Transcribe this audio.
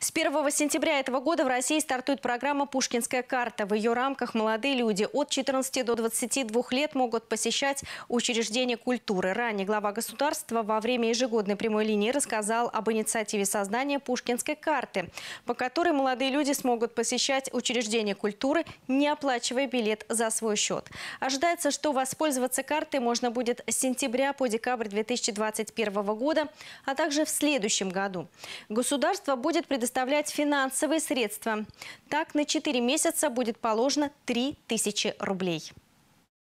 С 1 сентября этого года в России стартует программа «Пушкинская карта». В ее рамках молодые люди от 14 до 22 лет могут посещать учреждения культуры. Ранее глава государства во время ежегодной прямой линии рассказал об инициативе создания «Пушкинской карты», по которой молодые люди смогут посещать учреждения культуры, не оплачивая билет за свой счет. Ожидается, что воспользоваться картой можно будет с сентября по декабрь 2021 года, а также в следующем году. Государство будет предоставлять предоставлять финансовые средства. Так, на 4 месяца будет положено 3000 рублей.